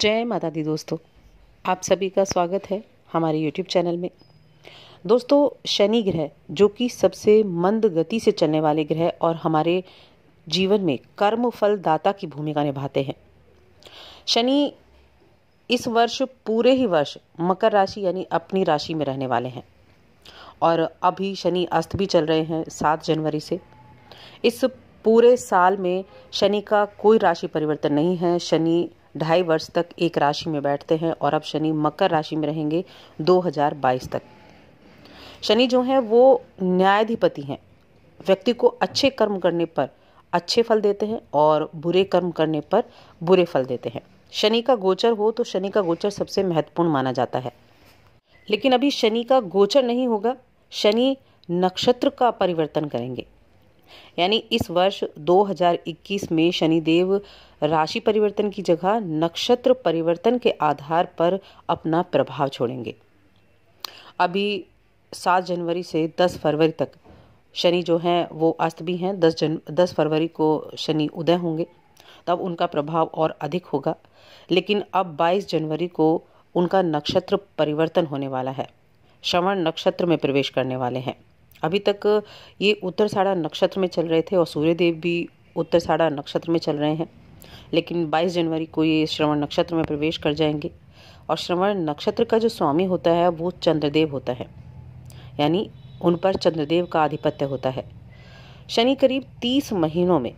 जय माता दी दोस्तों आप सभी का स्वागत है हमारे यूट्यूब चैनल में दोस्तों शनि ग्रह जो कि सबसे मंद गति से चलने वाले ग्रह और हमारे जीवन में कर्म फल दाता की भूमिका निभाते हैं शनि इस वर्ष पूरे ही वर्ष मकर राशि यानी अपनी राशि में रहने वाले हैं और अभी शनि अस्त भी चल रहे हैं सात जनवरी से इस पूरे साल में शनि का कोई राशि परिवर्तन नहीं है शनि ढाई वर्ष तक एक राशि में बैठते हैं और अब शनि मकर राशि में रहेंगे 2022 तक शनि जो है वो न्यायाधिपति हैं व्यक्ति को अच्छे कर्म करने पर अच्छे फल देते हैं और बुरे कर्म करने पर बुरे फल देते हैं शनि का गोचर हो तो शनि का गोचर सबसे महत्वपूर्ण माना जाता है लेकिन अभी शनि का गोचर नहीं होगा शनि नक्षत्र का परिवर्तन करेंगे यानी इस वर्ष 2021 में शनिदेव राशि परिवर्तन की जगह नक्षत्र परिवर्तन के आधार पर अपना प्रभाव छोड़ेंगे अभी 7 जनवरी से 10 फरवरी तक शनि जो हैं वो अस्त भी हैं 10 जन 10 फरवरी को शनि उदय होंगे तब उनका प्रभाव और अधिक होगा लेकिन अब 22 जनवरी को उनका नक्षत्र परिवर्तन होने वाला है श्रवण नक्षत्र में प्रवेश करने वाले हैं अभी तक ये उत्तर साढ़ा नक्षत्र में चल रहे थे और सूर्यदेव भी उत्तर साढ़ा नक्षत्र में चल रहे हैं लेकिन 22 जनवरी को ये श्रवण नक्षत्र में प्रवेश कर जाएंगे और श्रवण नक्षत्र का जो स्वामी होता है वो चंद्रदेव होता है यानी उन पर चंद्रदेव का आधिपत्य होता है शनि करीब तीस महीनों में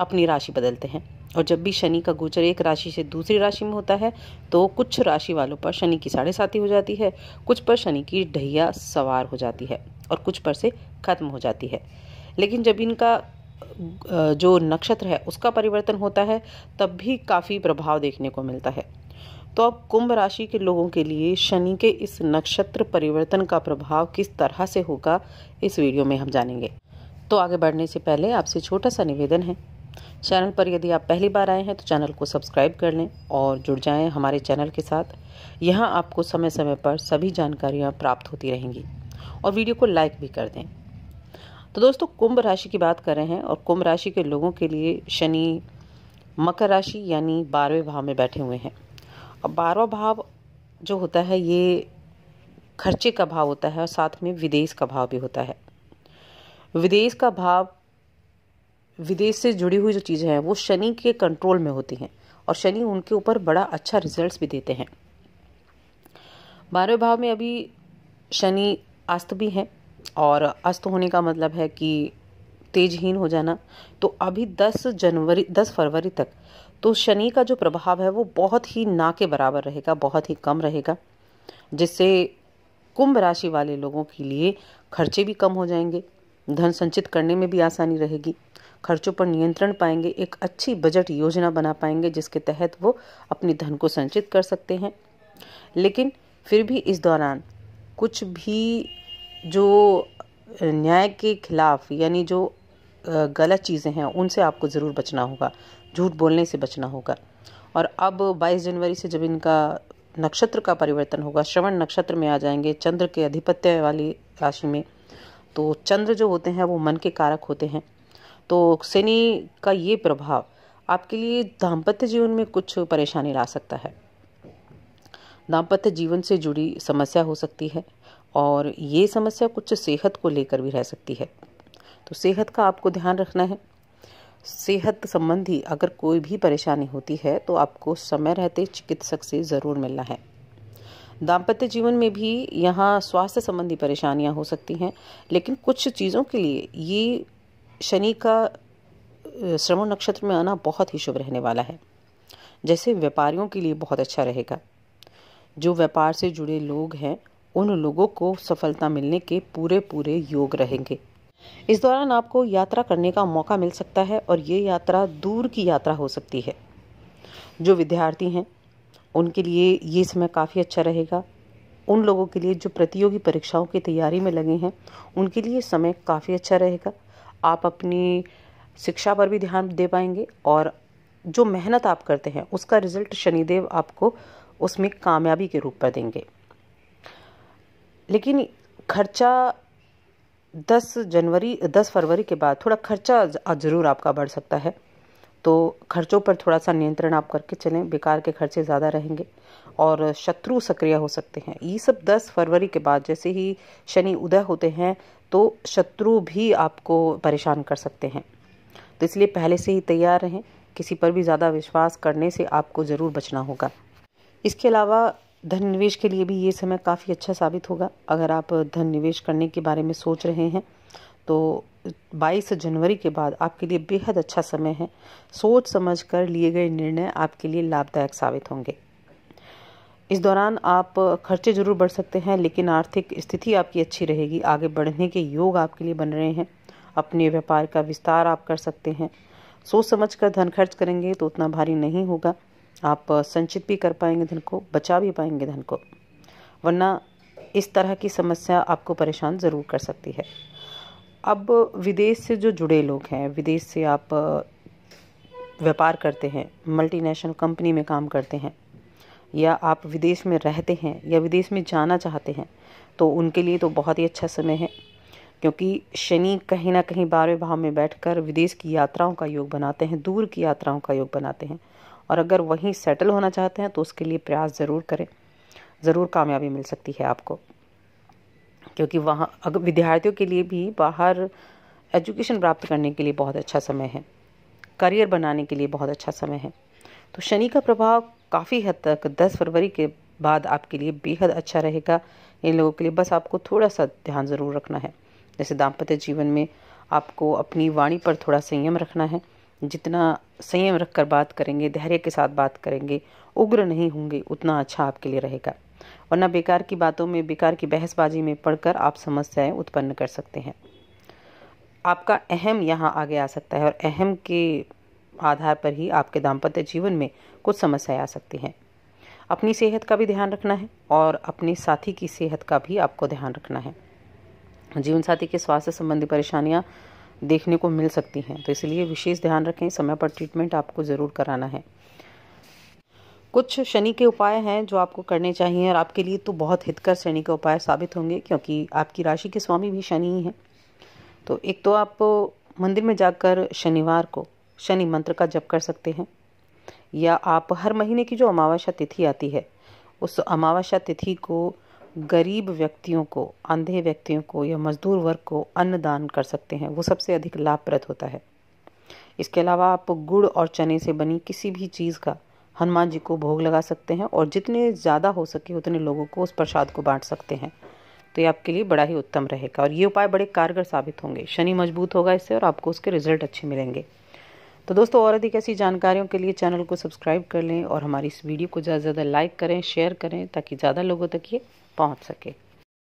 अपनी राशि बदलते हैं और जब भी शनि का गोचर एक राशि से दूसरी राशि में होता है तो कुछ राशि वालों पर शनि की साढ़े साथी हो जाती है कुछ पर शनि की ढैया सवार हो जाती है और कुछ पर से खत्म हो जाती है लेकिन जब इनका जो नक्षत्र है उसका परिवर्तन होता है तब भी काफ़ी प्रभाव देखने को मिलता है तो अब कुंभ राशि के लोगों के लिए शनि के इस नक्षत्र परिवर्तन का प्रभाव किस तरह से होगा इस वीडियो में हम जानेंगे तो आगे बढ़ने से पहले आपसे छोटा सा निवेदन है चैनल पर यदि आप पहली बार आए हैं तो चैनल को सब्सक्राइब कर लें और जुड़ जाएं हमारे चैनल के साथ यहाँ आपको समय समय पर सभी जानकारियाँ प्राप्त होती रहेंगी और वीडियो को लाइक भी कर दें तो दोस्तों कुंभ राशि की बात कर रहे हैं और कुंभ राशि के लोगों के लिए शनि मकर राशि यानी बारहवें भाव में बैठे हुए हैं अब बारहवा भाव जो होता है ये खर्चे का भाव होता है और साथ में विदेश का भाव भी होता है विदेश का भाव विदेश से जुड़ी हुई जो चीज़ें हैं वो शनि के कंट्रोल में होती हैं और शनि उनके ऊपर बड़ा अच्छा रिजल्ट्स भी देते हैं बारहवें भाव में अभी शनि अस्त भी है और अस्त होने का मतलब है कि तेजहीन हो जाना तो अभी 10 जनवरी 10 फरवरी तक तो शनि का जो प्रभाव है वो बहुत ही ना के बराबर रहेगा बहुत ही कम रहेगा जिससे कुंभ राशि वाले लोगों के लिए खर्चे भी कम हो जाएंगे धन संचित करने में भी आसानी रहेगी खर्चों पर नियंत्रण पाएंगे एक अच्छी बजट योजना बना पाएंगे जिसके तहत वो अपने धन को संचित कर सकते हैं लेकिन फिर भी इस दौरान कुछ भी जो न्याय के खिलाफ यानी जो गलत चीज़ें हैं उनसे आपको ज़रूर बचना होगा झूठ बोलने से बचना होगा और अब 22 जनवरी से जब इनका नक्षत्र का परिवर्तन होगा श्रवण नक्षत्र में आ जाएंगे चंद्र के अधिपत्य वाली राशि में तो चंद्र जो होते हैं वो मन के कारक होते हैं तो शनि का ये प्रभाव आपके लिए दाम्पत्य जीवन में कुछ परेशानी ला सकता है दाम्पत्य जीवन से जुड़ी समस्या हो सकती है और ये समस्या कुछ सेहत को लेकर भी रह सकती है तो सेहत का आपको ध्यान रखना है सेहत संबंधी अगर कोई भी परेशानी होती है तो आपको समय रहते चिकित्सक से ज़रूर मिलना है दाम्पत्य जीवन में भी यहाँ स्वास्थ्य संबंधी परेशानियाँ हो सकती हैं लेकिन कुछ चीज़ों के लिए ये शनि का श्रवण नक्षत्र में आना बहुत ही शुभ रहने वाला है जैसे व्यापारियों के लिए बहुत अच्छा रहेगा जो व्यापार से जुड़े लोग हैं उन लोगों को सफलता मिलने के पूरे पूरे योग रहेंगे इस दौरान आपको यात्रा करने का मौका मिल सकता है और ये यात्रा दूर की यात्रा हो सकती है जो विद्यार्थी हैं उनके लिए ये समय काफ़ी अच्छा रहेगा उन लोगों के लिए जो प्रतियोगी परीक्षाओं की तैयारी में लगे हैं उनके लिए समय काफ़ी अच्छा रहेगा आप अपनी शिक्षा पर भी ध्यान दे पाएंगे और जो मेहनत आप करते हैं उसका रिजल्ट शनिदेव आपको उसमें कामयाबी के रूप पर देंगे लेकिन खर्चा दस जनवरी दस फरवरी के बाद थोड़ा खर्चा ज़रूर आपका बढ़ सकता है तो खर्चों पर थोड़ा सा नियंत्रण आप करके चलें बेकार के खर्चे ज़्यादा रहेंगे और शत्रु सक्रिय हो सकते हैं ये सब 10 फरवरी के बाद जैसे ही शनि उदय होते हैं तो शत्रु भी आपको परेशान कर सकते हैं तो इसलिए पहले से ही तैयार रहें किसी पर भी ज़्यादा विश्वास करने से आपको ज़रूर बचना होगा इसके अलावा धन निवेश के लिए भी ये समय काफ़ी अच्छा साबित होगा अगर आप धन निवेश करने के बारे में सोच रहे हैं तो 22 जनवरी के बाद आपके लिए बेहद अच्छा समय है सोच समझ कर लिए गए निर्णय आपके लिए लाभदायक साबित होंगे इस दौरान आप खर्चे जरूर बढ़ सकते हैं लेकिन आर्थिक स्थिति आपकी अच्छी रहेगी आगे बढ़ने के योग आपके लिए बन रहे हैं अपने व्यापार का विस्तार आप कर सकते हैं सोच समझ कर धन खर्च करेंगे तो उतना भारी नहीं होगा आप संचित भी कर पाएंगे धन को बचा भी पाएंगे धन को वरना इस तरह की समस्या आपको परेशान ज़रूर कर सकती है अब विदेश से जो जुड़े लोग हैं विदेश से आप व्यापार करते हैं मल्टीनेशनल कंपनी में काम करते हैं या आप विदेश में रहते हैं या विदेश में जाना चाहते हैं तो उनके लिए तो बहुत ही अच्छा समय है क्योंकि शनि कहीं ना कहीं बारहवें भाव में बैठकर विदेश की यात्राओं का योग बनाते हैं दूर की यात्राओं का योग बनाते हैं और अगर वहीं सेटल होना चाहते हैं तो उसके लिए प्रयास ज़रूर करें ज़रूर कामयाबी मिल सकती है आपको क्योंकि वहाँ अगर विद्यार्थियों के लिए भी बाहर एजुकेशन प्राप्त करने के लिए बहुत अच्छा समय है करियर बनाने के लिए बहुत अच्छा समय है तो शनि का प्रभाव काफ़ी हद तक 10 फरवरी के बाद आपके लिए बेहद अच्छा रहेगा इन लोगों के लिए बस आपको थोड़ा सा ध्यान ज़रूर रखना है जैसे दाम्पत्य जीवन में आपको अपनी वाणी पर थोड़ा संयम रखना है जितना संयम रखकर बात करेंगे धैर्य के साथ बात करेंगे उग्र नहीं होंगे उतना अच्छा आपके लिए रहेगा वरना बेकार की बातों में बेकार की बहसबाजी में पढ़कर आप समस्याएं उत्पन्न कर सकते हैं आपका अहम यहाँ आगे आ सकता है और अहम के आधार पर ही आपके दाम्पत्य जीवन में कुछ समस्याएं आ सकती हैं अपनी सेहत का भी ध्यान रखना है और अपने साथी की सेहत का भी आपको ध्यान रखना है जीवन साथी के स्वास्थ्य संबंधी परेशानियाँ देखने को मिल सकती हैं तो इसलिए विशेष ध्यान रखें समय पर ट्रीटमेंट आपको ज़रूर कराना है कुछ शनि के उपाय हैं जो आपको करने चाहिए और आपके लिए तो बहुत हितकर शनि के उपाय साबित होंगे क्योंकि आपकी राशि के स्वामी भी शनि ही हैं तो एक तो आप मंदिर में जाकर शनिवार को शनि मंत्र का जप कर सकते हैं या आप हर महीने की जो अमावस्या तिथि आती है उस अमावस्या तिथि को गरीब व्यक्तियों को अंधे व्यक्तियों को या मजदूर वर्ग को अन्न दान कर सकते हैं वो सबसे अधिक लाभप्रद होता है इसके अलावा आप गुड़ और चने से बनी किसी भी चीज़ का हनुमान जी को भोग लगा सकते हैं और जितने ज़्यादा हो सके उतने लोगों को उस प्रसाद को बांट सकते हैं तो ये आपके लिए बड़ा ही उत्तम रहेगा और ये उपाय बड़े कारगर साबित होंगे शनि मजबूत होगा इससे और आपको उसके रिजल्ट अच्छे मिलेंगे तो दोस्तों और अधिक ऐसी जानकारियों के लिए चैनल को सब्सक्राइब कर लें और हमारी इस वीडियो को ज़्यादा से ज़्यादा लाइक करें शेयर करें ताकि ज़्यादा लोगों तक ये पहुंच सके